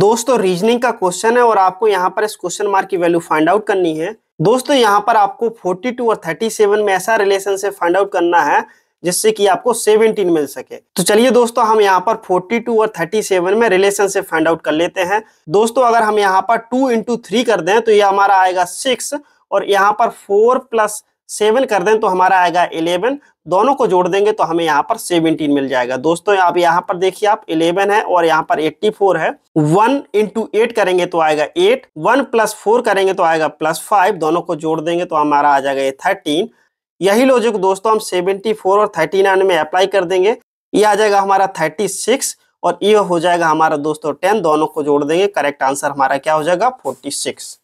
दोस्तों रीजनिंग का क्वेश्चन है और आपको यहाँ पर इस क्वेश्चन मार्क की वैल्यू फाइंड आउट करनी है दोस्तों यहाँ पर आपको 42 और 37 में ऐसा रिलेशनशिप फाइंड आउट करना है जिससे कि आपको 17 मिल सके तो चलिए दोस्तों हम यहाँ पर 42 और 37 में रिलेशनशिप फाइंड आउट कर लेते हैं दोस्तों अगर हम यहाँ पर टू इंटू थ्री कर दें तो ये हमारा आएगा सिक्स और यहाँ पर फोर प्लस सेवन कर दें तो हमारा आएगा इलेवन दोनों को जोड़ देंगे तो हमें यहाँ पर सेवनटीन मिल जाएगा दोस्तों आप यहाँ पर देखिए आप इलेवन है और यहाँ पर एट्टी फोर है वन इंटू एट करेंगे तो आएगा एट वन प्लस फोर करेंगे तो आएगा प्लस फाइव दोनों को जोड़ देंगे तो हमारा आ जाएगा ये थर्टीन यही लॉजिक दोस्तों हम सेवेंटी फोर और थर्टी नाइन में अप्लाई कर देंगे ये आ जाएगा हमारा थर्टी सिक्स और ये हो जाएगा हमारा दोस्तों टेन दोनों को जोड़ देंगे करेक्ट आंसर हमारा क्या हो जाएगा फोर्टी सिक्स